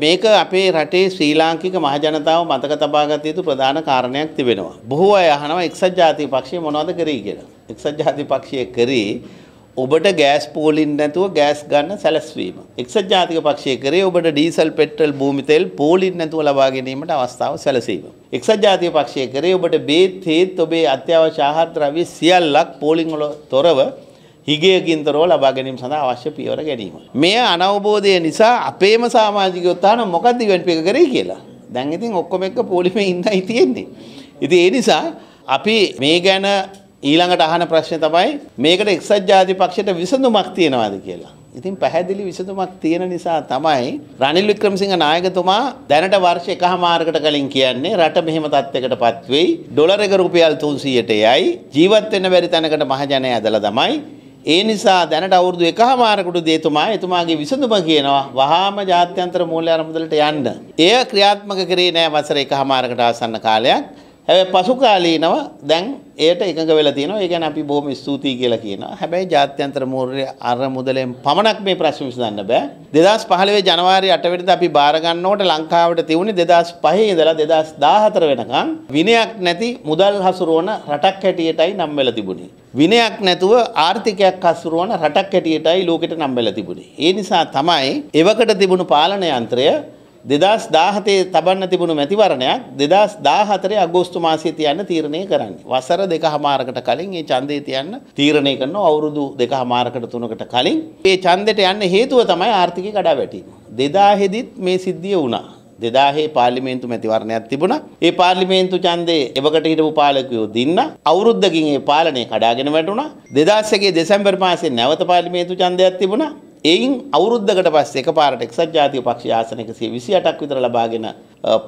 මේක අපේ රටේ ශ්‍රී ලාංකික මහජනතාව මතක තබා ගත යුතු ප්‍රධාන කාරණයක් තිබෙනවා. බොහෝ අය අහනවා එක්සත් ජාතික පක්ෂය මොනවද කරේ කියලා. එක්සත් ජාතික පක්ෂය කරේ ඔබට ගෑස් පෝලින් නැතුව ගෑස් ගන්න සැලැස්වීම. එක්සත් ජාතික පක්ෂය කරේ ඔබට ඩීසල් පෙට්‍රල් භූමි තෙල් පෝලින් නැතුව ලබා ගැනීමට අවස්ථාව සැලසීම. එක්සත් ජාතික පක්ෂය කරේ ඔබට බේත් හේත් ඔබේ අත්‍යවශ්‍ය ආහාර ද්‍රව්‍ය සියල්ලක් පෝලින් වල තොරව හිගයකින්තරෝ ලබා ගැනීම සඳහා අවශ්‍ය පියවර ගැනීම. මෙය අනවබෝධය නිසා අපේම සමාජිකයොත්තාන මොකක්ද ඉවෙන්ට් එක කරේ කියලා. දැන් ඉතින් ඔක්කොම එක්ක පොලිමේ ඉන්නයි තියෙන්නේ. ඉතින් ඒ නිසා අපි මේ ගැන ඊළඟට අහන ප්‍රශ්නේ තමයි මේකට එක්සත් ජාතිපක්ෂයට විසඳුමක් තියෙනවද කියලා. ඉතින් පැහැදිලි විසඳුමක් තියෙන නිසා තමයි රනිල් වික්‍රමසිංහ නායකතුමා දැනට වර්ෂ එකහමාරකට කලින් කියන්නේ රට මෙහෙම තත්යකටපත් වෙයි. ඩොලර් එක රුපියල් 300ට යයි. ජීවත් වෙන්න බැරි තැනකට මහජනයා ඇදලා තමයි ඒ නිසා දැනට අවුරුදු එකහමාරකට දේතුමා එතුමාගේ විසඳුම කියනවා වහාම ජාත්‍යන්තර මූල්‍ය අරමුදලට යන්න. එය ක්‍රියාත්මක කරේ නෑ වසර එකහමාරකට ආසන්න කාලයක්. හැබැයි පසු කාලීනව දැන් ඒට එකඟ වෙලා තියෙනවා. ඒ කියන්නේ අපි බොහොම ස්තුතියි කියලා කියනවා. හැබැයි ජාත්‍යන්තර මූල්‍ය අරමුදලෙන් පමණක් මේ ප්‍රශ්න විසඳන්න බෑ. 2015 ජනවාරි 8 වෙනිදා අපි බාර ගන්නකොට ලංකාවට තිබුණේ 2005 ඉඳලා 2014 වෙනකන් විනයක් නැති මුදල් හසුරවන රටක් හැටියටයි නම් වෙලා තිබුණේ. විනයක් නැතුව ආර්ථිකයක් හසුරවන රටක් හැටියටයි ලෝකෙට නම් වෙලා තිබුණේ. ඒ නිසා තමයි එවකට තිබුණු පාලන යන්ත්‍රය දෙදස් දාහතේ තබන්න තිබුණු මැතිවරණයක් දෙදස් දාහතරේ අගෝස්තු මාසේ තියන්න තීරණය කරන්නේ. වසර දෙක හමාරකට කලින් ඒ ඡන්දේ තියන්න තීරණය කරන අවුරුදු දෙක හමාරකට තුනකට කලින් මේ ඡන්දෙට යන්න හේතුව තමයි ආර්ථික කඩාවැටීම. 2000 මේ සිද්ධිය වුණා. දෙදාහේ පාර්ලිමේන්තු මැතිවරණයක් තිබුණා. ඒ පාර්ලිමේන්තු ඡන්දේ එවකට හිටපු පාලකයෝ දින්න අවුරුද්දකින් ඒ පාලනය කඩාගෙන වැටුණා. 2001 දෙසැම්බර් මාසේ නැවත පාර්ලිමේන්තු ඡන්දයක් තිබුණා. එයින් අවුරුද්ධකට පස්සේ එකපාරට එක්සත් ජාතික පක්ෂ ආසන 128ක් විතර ලබාගෙන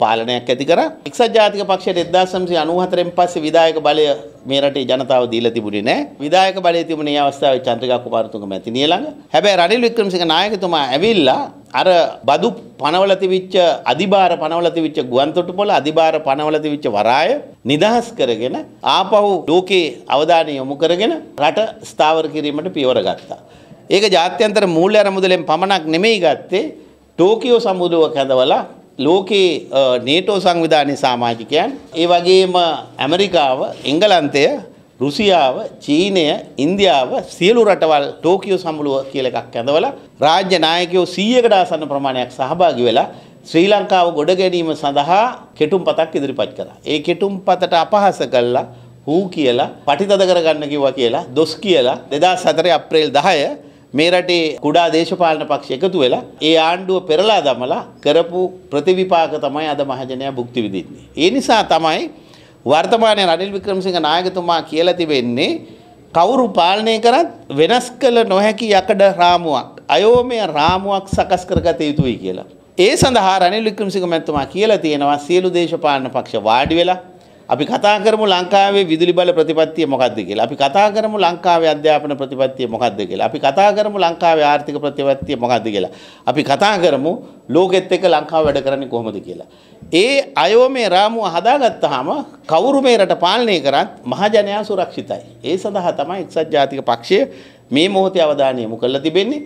පාලනයක් ඇති කරා. එක්සත් ජාතික පක්ෂයට 1994න් පස්සේ විධායක බලය මේ රටේ ජනතාව දීලා තිබුණේ නැහැ. විධායක බලය තිබුණේ මේ අවස්ථාවේ චන්ද්‍රිකා කුමාරතුංග මැතිණිය ළඟ. හැබැයි රනිල් වික්‍රමසිංහ නායකතුමා ඇවිල්ලා අර බදු පනවල තිබිච්ච අධිබාර පනවල තිබිච්ච ගුවන්තොටුපොළ අධිබාර පනවල තිබිච්ච වරාය නිදහස් කරගෙන ආපහු ලෝකේ අවධානය යොමු කරගෙන රට ස්ථාවර කිරීමට පියවර ගත්තා. ඒක ජාත්‍යන්තර මූල්‍ය අරමුදලෙන් පමණක් නෙමෙයි ගත්තේ ටෝකියෝ සමුදුවක් හැදවලා ලෝකයේ නේටෝ සංවිධානයේ සමාජිකයන් ඒ වගේම ඇමරිකාව එංගලන්තය රුසියාව චීනය ඉන්දියාව සියලු රටවල් ටෝකියෝ සමුළුව කියලා එකක් ඇඳවලා රාජ්‍ය නායකයෝ 100කට ආසන්න ප්‍රමාණයක් සහභාගී වෙලා ශ්‍රී ලංකාව ගොඩ ගැනීම සඳහා කෙටුම්පතක් ඉදිරිපත් කළා. ඒ කෙටුම්පතට අපහාස කළා හූ කියලා, පටිතද කරගන්න කිව්වා කියලා, දොස් කියලා 2004 අප්‍රේල් 10 මේ රටේ කුඩා දේශපාලන පක්ෂ එකතු වෙලා ඒ ආණ්ඩුව පෙරලා දමලා කරපු ප්‍රතිවිපාක තමයි අද මහජනයා භුක්ති විඳින්නේ. ඒ නිසා තමයි වර්තමානයේ රනිල් වික්‍රමසිංහ නායකතුමා කියලා තිබෙන්නේ කවුරු පාලනය කරත් වෙනස් කළ නොහැකි යකඩ රාමුවක් අයෝමය රාමුවක් සකස් කරගත යුතුයි කියලා. ඒ සඳහා රනිල් වික්‍රමසිංහ මැතිතුමා කියලා තියෙනවා සියලු දේශපාලන පක්ෂ වාඩි වෙලා අපි කතා කරමු ලංකාවේ විදුලි බල ප්‍රතිපත්තිය මොකක්ද කියලා. අපි කතා කරමු ලංකාවේ අධ්‍යාපන ප්‍රතිපත්තිය මොකක්ද කියලා. අපි කතා කරමු ලංකාවේ ආර්ථික ප්‍රතිපත්තිය මොකක්ද කියලා. අපි කතා කරමු ලෝකෙත් එක්ක ලංකාව වැඩ කරන්නේ කොහොමද කියලා. ඒ අයෝ මේ රාමුව හදාගත්තාම කවුරු මේ රට පාලනය කරත් මහජනයා සුරක්ෂිතයි. ඒ සඳහා තමයි එක්සත් ජාතික පක්ෂය මේ මොහොතේ අවධානය යොමු කරලා තිබෙන්නේ.